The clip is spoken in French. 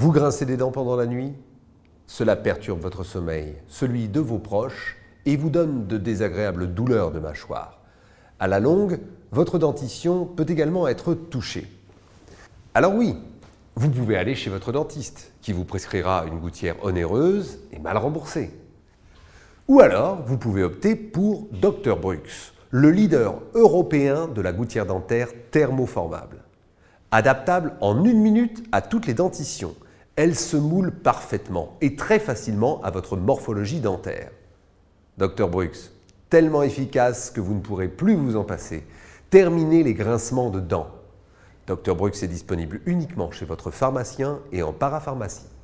Vous grincez des dents pendant la nuit Cela perturbe votre sommeil, celui de vos proches, et vous donne de désagréables douleurs de mâchoire. À la longue, votre dentition peut également être touchée. Alors oui, vous pouvez aller chez votre dentiste, qui vous prescrira une gouttière onéreuse et mal remboursée. Ou alors, vous pouvez opter pour Dr Brux, le leader européen de la gouttière dentaire thermoformable. Adaptable en une minute à toutes les dentitions, elle se moule parfaitement et très facilement à votre morphologie dentaire. Docteur Brux, tellement efficace que vous ne pourrez plus vous en passer. Terminez les grincements de dents. Docteur Brux est disponible uniquement chez votre pharmacien et en parapharmacie.